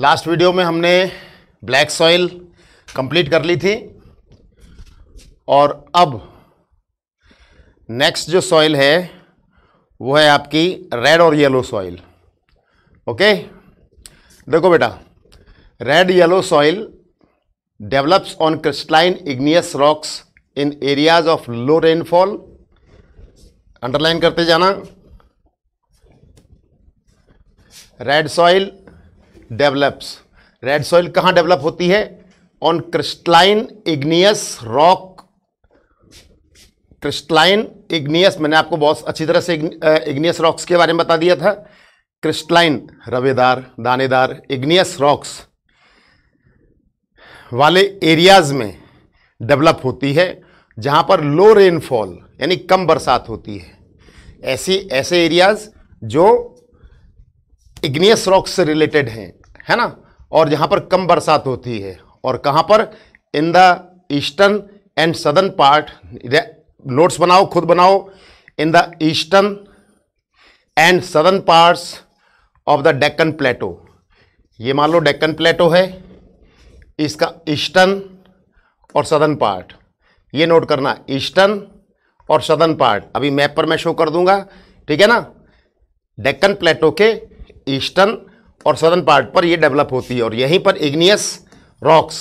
last video में हमने black soil complete कर ली थी और अब नेक्स्ट जो सॉइल है वो है आपकी रेड और येलो सॉइल ओके देखो बेटा red yellow soil develops on crystalline igneous rocks in areas of low rainfall underline करते जाना red soil develops red soil कहाँ डेवलप होती है on crystalline igneous rock crystalline igneous मैंने आपको बहुत अच्छी तरह से इग्नियस रॉक्स के बारे में बता दिया था क्रिस्टलाइन रवेदार दानेदार इग्नियस रॉक्स वाले एरियाज़ में डेवलप होती है जहाँ पर लो रेनफॉल यानी कम बरसात होती है ऐसी ऐसे एरियाज़ जो इग्नियस रॉक से रिलेटेड हैं है ना और जहाँ पर कम बरसात होती है और कहाँ पर in the eastern and southern part notes बनाओ खुद बनाओ in the eastern and southern parts of the Deccan plateau ये मान लो डेक्कन प्लेटो है इसका ईस्टर्न और सदर्न पार्ट ये नोट करना ईस्टर्न और सदर्न पार्ट अभी मैप पर मैं शो कर दूंगा ठीक है ना डेक्कन प्लेटो के ईस्टर्न और सदर्न पार्ट पर ये डेवलप होती है और यहीं पर इग्नियस रॉक्स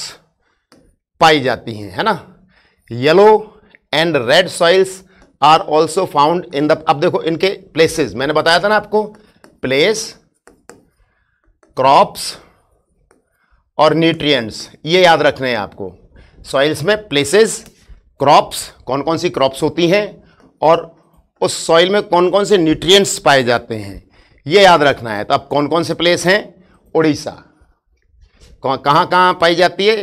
पाई जाती हैं है ना yellow and red soils are also found in the अब देखो इनके प्लेसेस मैंने बताया था ना आपको प्लेस क्रॉप्स और न्यूट्रिएंट्स ये याद रखने हैं आपको सॉइल्स में प्लेसेस क्रॉप्स कौन कौन सी क्रॉप्स होती हैं और उस सॉइल में कौन कौन से न्यूट्रिएंट्स पाए जाते हैं ये याद रखना है तो अब कौन कौन से प्लेस हैं उड़ीसा कहाँ कहाँ पाई जाती है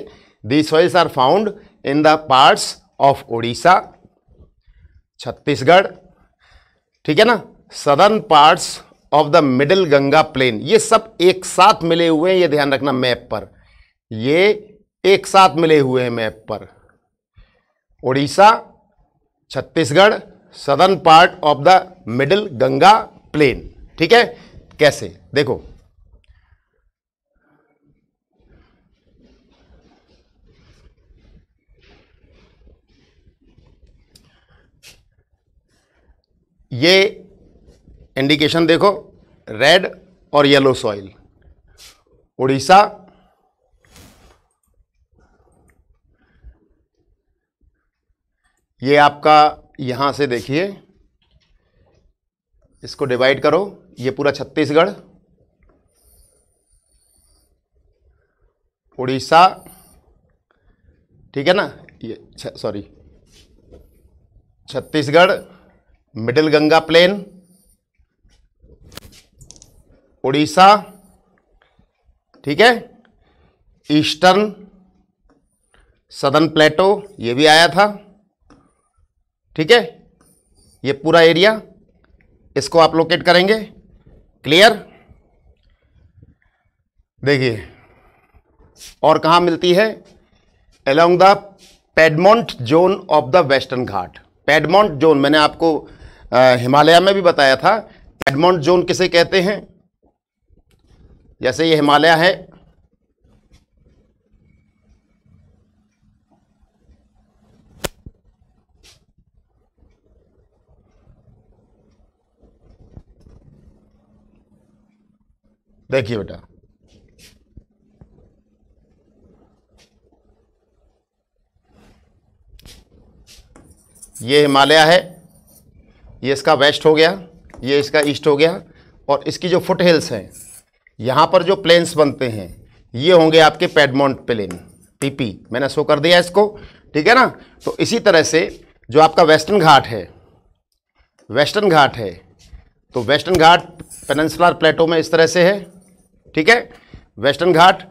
the soils are found in the parts of Orissa Chhattisgarh ठीक है ना southern parts of the middle Ganga plain ये सब एक साथ मिले हुए हैं ये ध्यान रखना मैप पर ये एक साथ मिले हुए हैं मैप पर Orissa Chhattisgarh southern part of the middle Ganga plain ठीक है कैसे देखो ये इंडिकेशन देखो रेड और येलो सॉइल उड़ीसा ये आपका यहां से देखिए इसको डिवाइड करो ये पूरा छत्तीसगढ़ उड़ीसा ठीक है ना ये sorry Chhattisgarh middle Ganga plain Orissa ठीक है ईस्टर्न सदर्न प्लेटो ये भी आया था ठीक है ये पूरा एरिया इसको आप लोकेट करेंगे क्लियर देखिए और कहाँ मिलती है along the piedmont zone of the western Ghat piedmont zone मैंने आपको हिमालय में भी बताया था पेडमोंट जोन किसे कहते हैं जैसे ये हिमालय है देखिए बेटा ये हिमालय है ये इसका वेस्ट हो गया ये इसका ईस्ट हो गया और इसकी जो फुट हिल्स हैं यहाँ पर जो प्लेन्स बनते हैं ये होंगे आपके पेडमोंट प्लेन पीपी मैंने शो कर दिया इसको ठीक है ना तो इसी तरह से जो आपका वेस्टर्न घाट है वेस्टर्न घाट है तो वेस्टर्न घाट पेनसुलर प्लेटो में इस तरह से है ठीक है वेस्टर्न घाट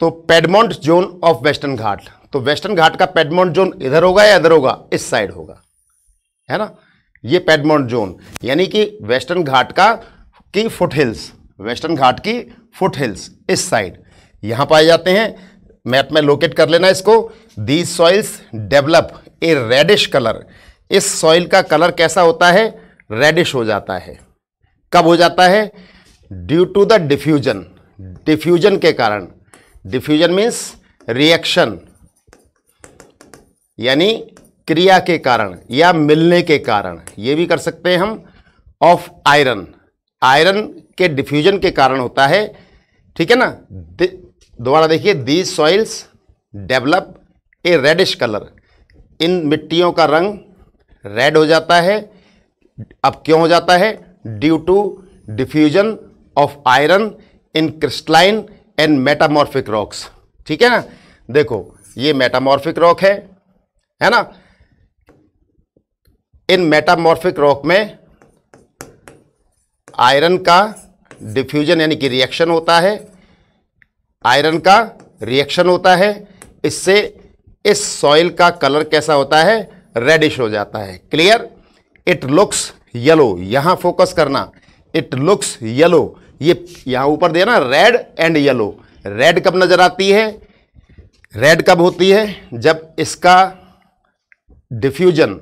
तो piedmont zone of western Ghat तो वेस्टर्न घाट का पेडमोंट जोन इधर होगा या इधर होगा इस साइड होगा है ना ये पेडमोंट जोन यानी कि वेस्टर्न घाट का की फुट हिल्स वेस्टर्न घाट की फुट हिल्स इस साइड यहां पाए जाते हैं मैप में लोकेट कर लेना इसको these soils develop a reddish colour इस सॉइल का कलर कैसा होता है रेडिश हो जाता है कब हो जाता है due to the diffusion diffusion के कारण डिफ्यूजन मीन्स रिएक्शन यानी क्रिया के कारण या मिलने के कारण ये भी कर सकते हैं हम ऑफ आयरन आयरन के डिफ्यूजन के कारण होता है ठीक है ना दोबारा देखिए these soils develop a reddish colour इन मिट्टियों का रंग रेड हो जाता है अब क्यों हो जाता है due to diffusion of iron in crystalline and metamorphic rocks ठीक है ना देखो ये मेटामॉर्फिक रॉक है है ना इन मेटामॉर्फिक रॉक में आयरन का डिफ्यूजन यानी कि रिएक्शन होता है आयरन का रिएक्शन होता है इससे इस सॉइल का कलर कैसा होता है रेडिश हो जाता है क्लियर इट लुक्स येलो यहां फोकस करना इट लुक्स येलो ये यहां ऊपर दे ना रेड एंड येलो रेड कब नज़र आती है रेड कब होती है जब इसका diffusion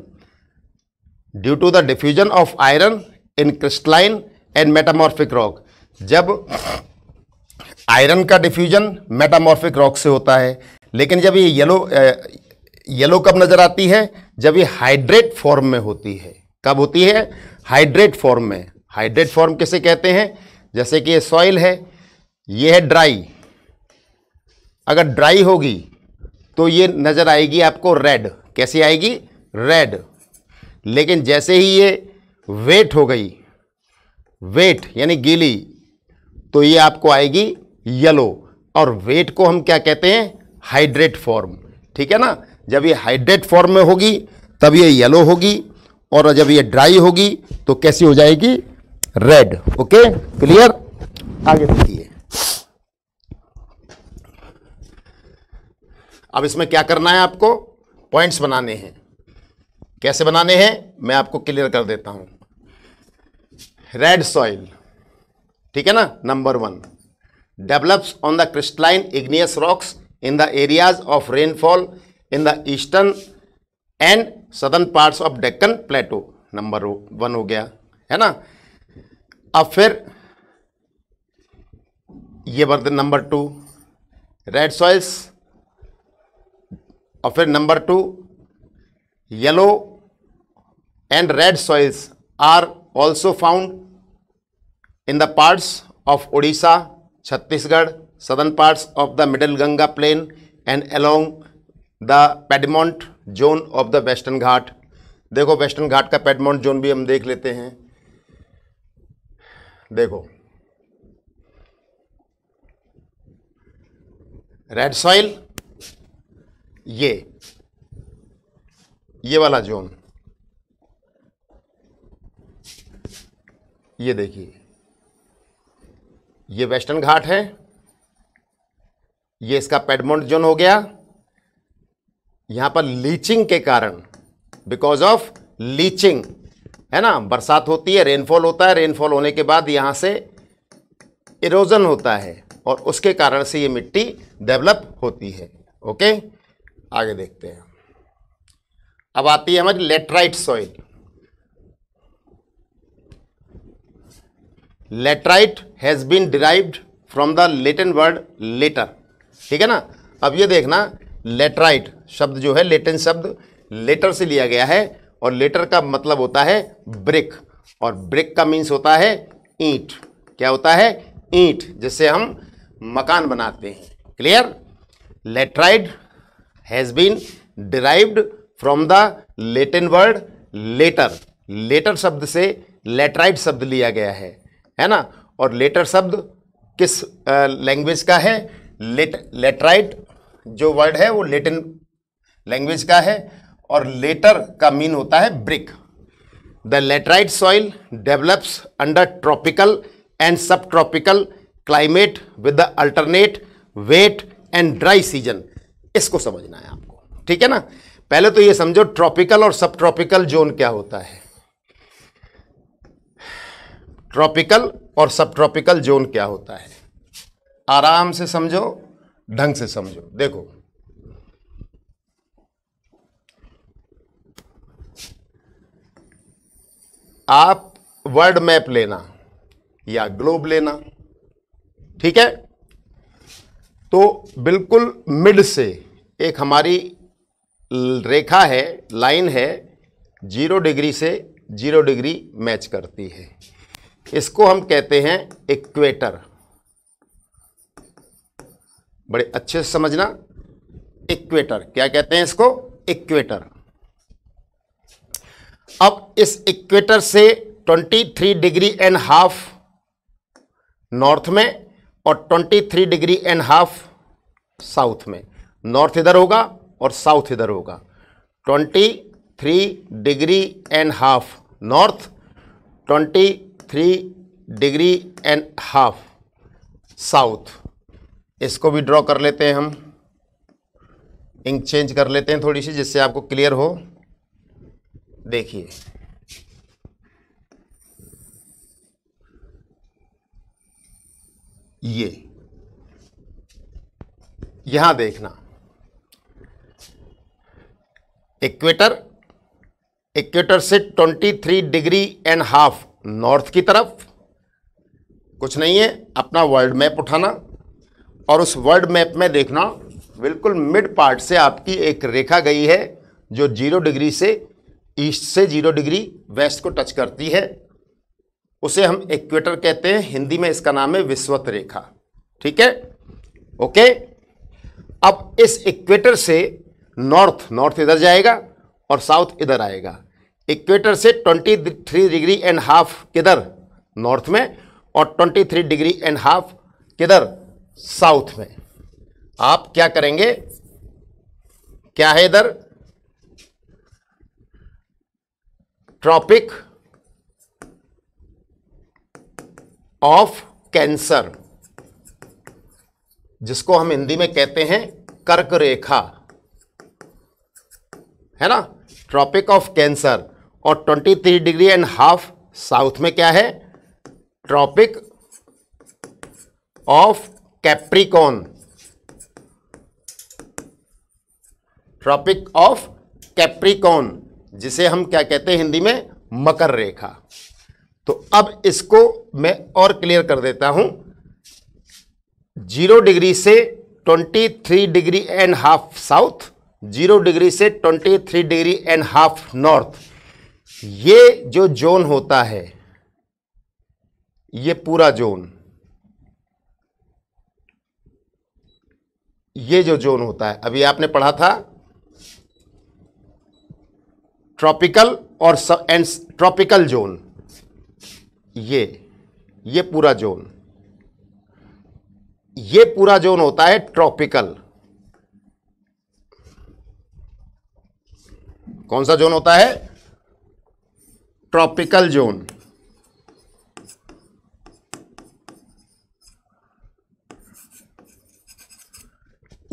due to the diffusion of iron in crystalline and metamorphic rock जब आयरन का डिफ्यूजन मेटामॉर्फिक रॉक से होता है लेकिन जब ये येलो येलो कब नज़र आती है जब ये हाइड्रेट फॉर्म में होती है कब होती है हाइड्रेट फॉर्म में हाइड्रेट फॉर्म किसे कहते हैं जैसे कि ये सॉइल है ये है ड्राई अगर ड्राई होगी तो ये नज़र आएगी आपको रेड कैसी आएगी रेड लेकिन जैसे ही ये वेट हो गई वेट यानी गीली तो ये आपको आएगी येलो और वेट को हम क्या कहते हैं हाइड्रेट फॉर्म ठीक है ना जब ये हाइड्रेट फॉर्म में होगी तब ये येलो होगी और जब ये ड्राई होगी तो कैसी हो जाएगी रेड ओके क्लियर आगे देखिए अब इसमें क्या करना है आपको पॉइंट्स बनाने हैं कैसे बनाने हैं मैं आपको क्लियर कर देता हूं रेड सॉइल ठीक है ना number one develops on the crystalline igneous rocks in the areas of rainfall in the eastern and southern parts of Deccan plateau number one हो गया है ना अब फिर ये बर्तन नंबर टू रेड सॉइल्स और फिर number two yellow and red soils are also found in the parts of Orissa Chhattisgarh southern parts of the middle Ganga plain and along the piedmont zone of the western Ghat देखो western घाट का Piedmont zone भी हम देख लेते हैं देखो रेड सॉइल ये ये वाला जोन ये देखिए ये वेस्टर्न घाट है ये इसका पेडमोंट जोन हो गया यहां पर लीचिंग के कारण बिकॉज ऑफ लीचिंग है ना बरसात होती है रेनफॉल होता है रेनफॉल होने के बाद यहाँ से इरोजन होता है और उसके कारण से ये मिट्टी डेवलप होती है ओके आगे देखते हैं अब आती है हमारी laterite soil laterite has been derived from the Latin word later ठीक है ना अब ये देखना लेटराइट शब्द जो है लेटन शब्द लेटर से लिया गया है और लेटर का मतलब होता है ब्रिक और ब्रिक का मीन्स होता है ईंट क्या होता है ईंट जिससे हम मकान बनाते हैं clear laterite has been derived from the Latin word later later शब्द से लेटराइड शब्द लिया गया है है ना और लेटर शब्द किस लैंग्वेज का है लेट लेटराइट जो वर्ड है वो लेटिन लैंग्वेज का है और लेटर का मीन होता है brick the laterite soil develops under tropical and sub tropical climate with the alternate wet and dry season इसको समझना है आपको ठीक है ना पहले तो ये समझो ट्रॉपिकल और सब ट्रॉपिकल जोन क्या होता है ट्रॉपिकल और सब ट्रॉपिकल जोन क्या होता है आराम से समझो ढंग से समझो देखो आप वर्ल्ड मैप लेना या ग्लोब लेना ठीक है तो बिल्कुल मिड से एक हमारी रेखा है लाइन है जीरो डिग्री से जीरो डिग्री मैच करती है इसको हम कहते हैं इक्वेटर बड़े अच्छे से समझना इक्वेटर क्या कहते हैं इसको इक्वेटर अब इस इक्वेटर से 23 डिग्री एंड हाफ नॉर्थ में और 23 डिग्री एंड हाफ साउथ में नॉर्थ इधर होगा और साउथ इधर होगा 23 degree and half north 23 degree and half south इसको भी ड्रॉ कर लेते हैं हम इंक चेंज कर लेते हैं थोड़ी सी जिससे आपको क्लियर हो देखिए ये यहां देखना इक्वेटर इक्वेटर से 23 डिग्री एंड हाफ नॉर्थ की तरफ कुछ नहीं है अपना वर्ल्ड मैप उठाना और उस वर्ल्ड मैप में देखना बिल्कुल मिड पार्ट से आपकी एक रेखा गई है जो जीरो डिग्री से ईस्ट से जीरो डिग्री वेस्ट को टच करती है उसे हम इक्वेटर कहते हैं हिंदी में इसका नाम है विश्वत रेखा ठीक है ओके अब इस इक्वेटर से नॉर्थ नॉर्थ इधर जाएगा और साउथ इधर आएगा इक्वेटर से 23 डिग्री एंड हाफ किधर नॉर्थ में और 23 डिग्री एंड हाफ किधर साउथ में आप क्या करेंगे क्या है इधर ट्रॉपिक ऑफ कैंसर जिसको हम हिंदी में कहते हैं कर्क रेखा है ना ट्रॉपिक ऑफ कैंसर और 23 डिग्री एंड हाफ साउथ में क्या है tropic of Capricorn tropic of Capricorn जिसे हम क्या कहते हैं हिंदी में मकर रेखा तो अब इसको मैं और क्लियर कर देता हूं जीरो डिग्री से twenty three degree and half south zero degree से twenty three degree and half north ये जो जोन होता है ये पूरा जोन ये जो जोन होता है अभी आपने पढ़ा था ट्रॉपिकल और एंड ट्रॉपिकल जोन ये ये पूरा जोन ये पूरा जोन होता है ट्रॉपिकल कौन सा जोन होता है ट्रॉपिकल जोन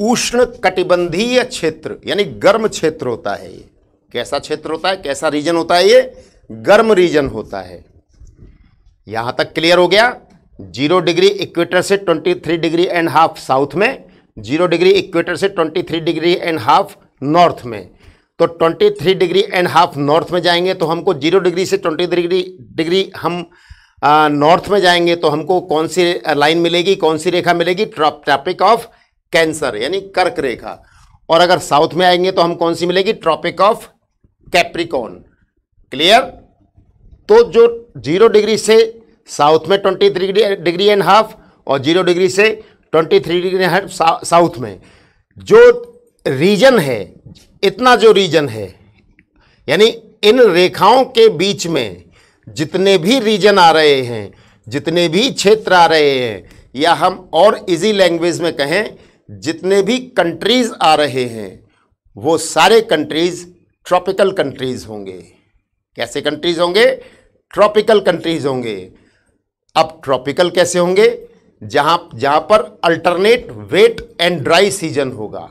उष्ण कटिबंधीय क्षेत्र यानी गर्म क्षेत्र होता है ये कैसा क्षेत्र होता है कैसा रीजन होता है ये गर्म रीजन होता है यहां तक क्लियर हो गया जीरो डिग्री इक्वेटर से twenty three degree and half south में जीरो डिग्री इक्वेटर से twenty three degree and half north में तो twenty three degree and half north में जाएंगे तो हमको जीरो डिग्री से ट्वेंटी डिग्री डिग्री हम नॉर्थ में जाएंगे तो हमको कौन सी लाइन मिलेगी कौन सी रेखा मिलेगी ट्रॉपिक ऑफ कैंसर यानी कर्क रेखा और अगर साउथ में आएंगे तो हम कौन सी मिलेगी ट्रॉपिक ऑफ कैप्रिकॉन क्लियर तो जो जीरो डिग्री से साउथ में twenty three degree and half और जीरो डिग्री से twenty three degree and south में जो रीजन है इतना जो रीजन है यानी इन रेखाओं के बीच में जितने भी रीजन आ रहे हैं जितने भी क्षेत्र आ रहे हैं या हम और इजी लैंग्वेज में कहें जितने भी कंट्रीज़ आ रहे हैं वो सारे कंट्रीज़ ट्रॉपिकल कंट्रीज होंगे कैसे कंट्रीज होंगे ट्रॉपिकल कंट्रीज होंगे अब ट्रॉपिकल कैसे होंगे जहां जहां पर alternate wet and dry season होगा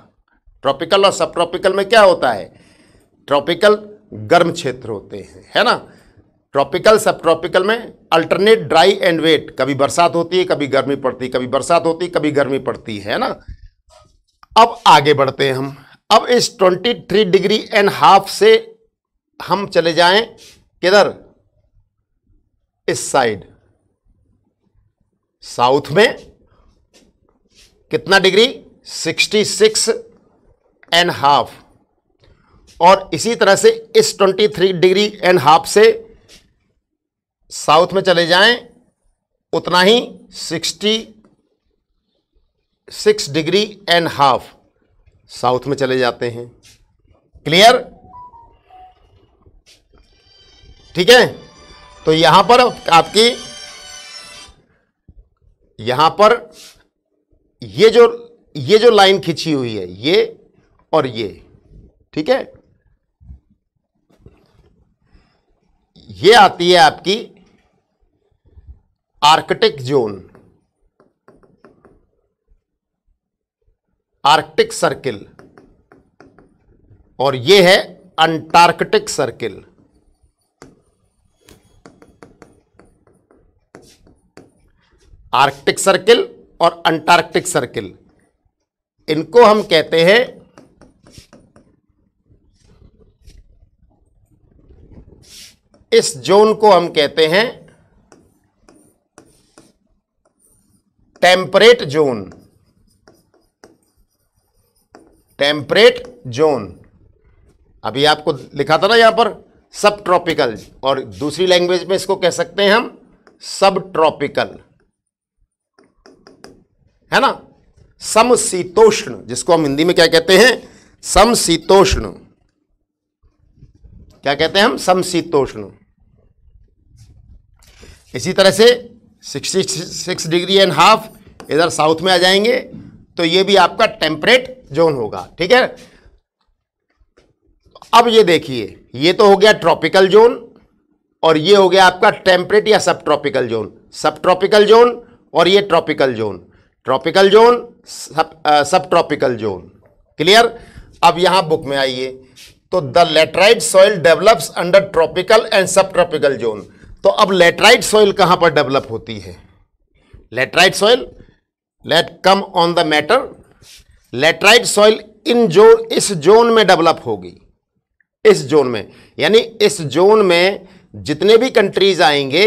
ट्रॉपिकल और सब ट्रॉपिकल में क्या होता है ट्रॉपिकल गर्म क्षेत्र होते हैं है ना ट्रॉपिकल सब ट्रॉपिकल में अल्टरनेट ड्राई एंड वेट कभी बरसात होती है कभी गर्मी पड़ती है कभी बरसात होती है कभी गर्मी पड़ती है ना अब आगे बढ़ते हैं हम अब इस 23 डिग्री एंड हाफ से हम चले जाएं किधर इस साइड साउथ में कितना डिग्री 66 एंड हाफ और इसी तरह से इस 23 डिग्री एंड हाफ से साउथ में चले जाएं उतना ही 66 डिग्री एंड हाफ साउथ में चले जाते हैं क्लियर ठीक है तो यहां पर आपकी यहां पर ये जो ये जो लाइन खींची हुई है ये और ये ठीक है ये आती है आपकी आर्कटिक जोन आर्कटिक सर्किल और ये है अंटार्कटिक सर्किल आर्कटिक सर्किल और अंटार्कटिक सर्किल इनको हम कहते हैं इस जोन को हम कहते हैं टेम्परेट जोन टेम्परेट जोन अभी आपको लिखा था ना यहां पर सब ट्रॉपिकल और दूसरी लैंग्वेज में इसको कह सकते हैं हम सब ट्रॉपिकल है ना समशीतोष्ण जिसको हम हिंदी में क्या कहते हैं समशीतोष्ण क्या कहते हैं हम समशीतोष्ण इसी तरह से sixty six degree and half इधर साउथ में आ जाएंगे तो ये भी आपका टेम्परेट जोन होगा ठीक है अब ये देखिए ये तो हो गया ट्रॉपिकल जोन और ये हो गया आपका टेम्परेट या sub tropical zone sub tropical zone और ये ट्रॉपिकल जोन ट्रॉपिकल जोन सब सब ट्रॉपिकल जोन क्लियर अब यहां बुक में आइए तो the laterite soil develops under tropical and sub tropical zone तो अब लेटराइट सॉइल कहां पर डेवलप होती है laterite soil let come on the matter laterite soil in जो इस जोन में डेवलप होगी इस जोन में यानी इस जोन में जितने भी कंट्रीज आएंगे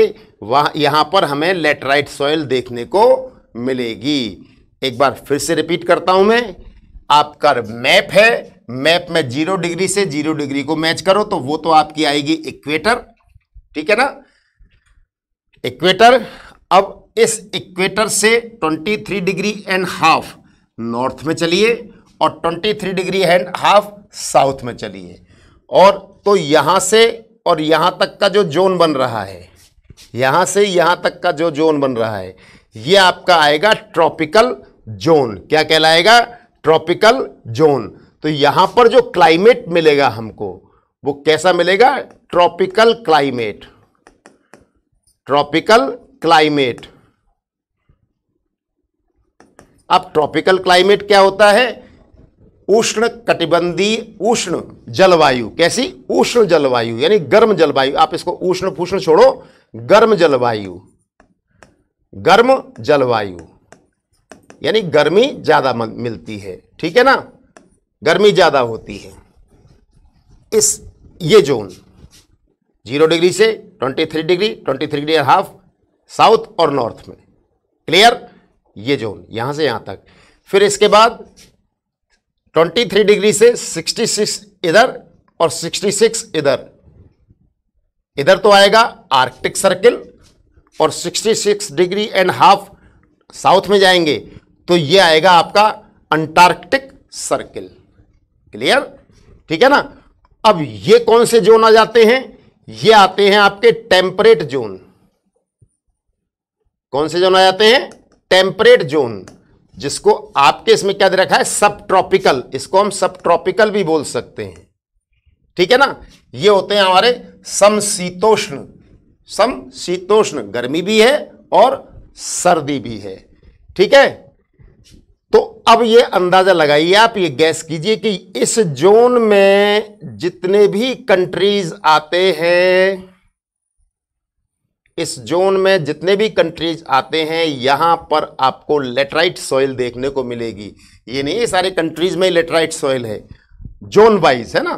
वह यहां पर हमें लेटराइट सॉइल देखने को मिलेगी एक बार फिर से रिपीट करता हूं मैं आपका मैप है मैप में जीरो डिग्री से जीरो डिग्री को मैच करो तो वो तो आपकी आएगी इक्वेटर ठीक है ना इक्वेटर अब इस इक्वेटर से 23 डिग्री एंड हाफ नॉर्थ में चलिए और 23 डिग्री एंड हाफ साउथ में चलिए और तो यहाँ से और यहाँ तक का जो जोन बन रहा है यहाँ से यहाँ तक का जो जोन बन रहा है ये आपका आएगा ट्रॉपिकल जोन क्या कहलाएगा ट्रॉपिकल जोन तो यहाँ पर जो क्लाइमेट मिलेगा हमको वो कैसा मिलेगा ट्रॉपिकल क्लाइमेट ट्रॉपिकल क्लाइमेट अब ट्रॉपिकल क्लाइमेट क्या होता है उष्ण कटिबंधी उष्ण जलवायु कैसी उष्ण जलवायु यानी गर्म जलवायु आप इसको उष्ण पूष्ण छोड़ो गर्म जलवायु गर्म जलवायु यानी गर्मी ज़्यादा मिलती है ठीक है ना गर्मी ज़्यादा होती है इस ये जोन जीरो डिग्री से twenty three degree twenty three degree half south और नॉर्थ में क्लियर ये जोन यहां से यहां तक फिर इसके बाद 23 डिग्री से 66 इधर और 66 इधर इधर तो आएगा आर्कटिक सर्किल और 66 डिग्री एंड हाफ साउथ में जाएंगे तो ये आएगा आपका अंटार्कटिक सर्किल क्लियर ठीक है ना अब ये कौन से जोन आ जाते हैं ये आते हैं आपके टेम्परेट जोन कौन से जोन आ जाते हैं टेम्परेट जोन जिसको आपके इसमें क्या दे रखा है सब ट्रॉपिकल इसको हम सब ट्रॉपिकल भी बोल सकते हैं ठीक है ना ये होते हैं हमारे समशीतोष्ण समशीतोष्ण गर्मी भी है और सर्दी भी है ठीक है तो अब ये अंदाजा लगाइए आप ये गैस कीजिए कि इस जोन में जितने भी कंट्रीज आते हैं इस जोन में जितने भी कंट्रीज आते हैं यहाँ पर आपको लेटराइट सॉइल देखने को मिलेगी ये नहीं सारे कंट्रीज में लेटराइट सॉइल है जोन वाइज है ना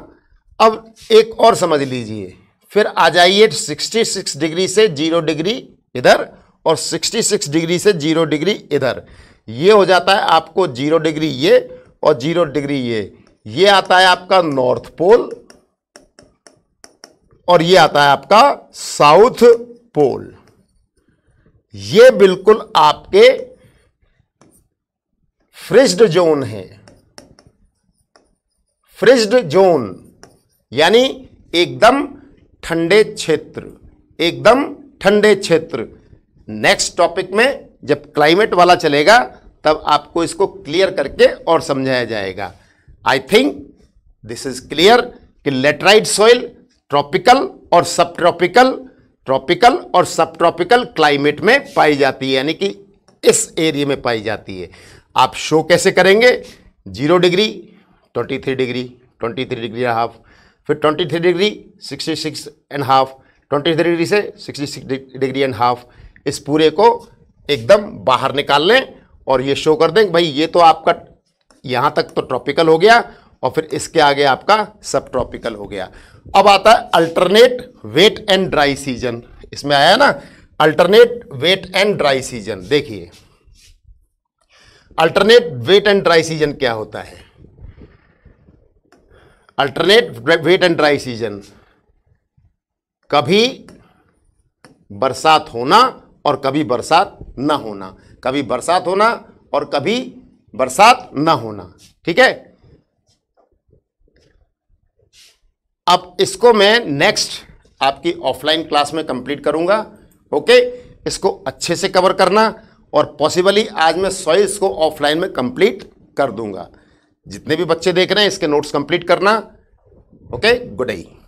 अब एक और समझ लीजिए फिर आ जाइए 66 डिग्री से जीरो डिग्री इधर और 66 डिग्री से जीरो डिग्री इधर ये हो जाता है आपको जीरो डिग्री ये और जीरो डिग्री ये ये आता है आपका नॉर्थ पोल और ये आता है आपका साउथ पोल ये बिल्कुल आपके फ्रिज्ड जोन है फ्रिज्ड जोन यानी एकदम ठंडे क्षेत्र एकदम ठंडे क्षेत्र नेक्स्ट टॉपिक में जब क्लाइमेट वाला चलेगा तब आपको इसको क्लियर करके और समझाया जाएगा I think this is clear कि लेटराइट सॉइल ट्रॉपिकल और सब ट्रॉपिकल ट्रॉपिकल और सब ट्रॉपिकल क्लाइमेट में पाई जाती है यानी कि इस एरिया में पाई जाती है आप शो कैसे करेंगे zero degree twenty three degree twenty three degree and half फिर twenty three degree sixty six and half twenty three degree से sixty six degree and half इस पूरे को एकदम बाहर निकाल लें और ये शो कर दें भाई ये तो आपका यहाँ तक तो ट्रॉपिकल हो गया और फिर इसके आगे आपका सब ट्रॉपिकल हो गया अब आता है alternate wet and dry season इसमें आया ना alternate wet and dry season देखिए alternate wet and dry season क्या होता है alternate wet and dry season कभी बरसात होना और कभी बरसात ना होना कभी बरसात होना और कभी बरसात ना होना ठीक है अब इसको मैं नेक्स्ट आपकी ऑफलाइन क्लास में कंप्लीट करूँगा ओके इसको अच्छे से कवर करना और पॉसिबली आज मैं सॉइल को ऑफलाइन में कंप्लीट कर दूंगा जितने भी बच्चे देख रहे हैं इसके नोट्स कंप्लीट करना ओके गुड आई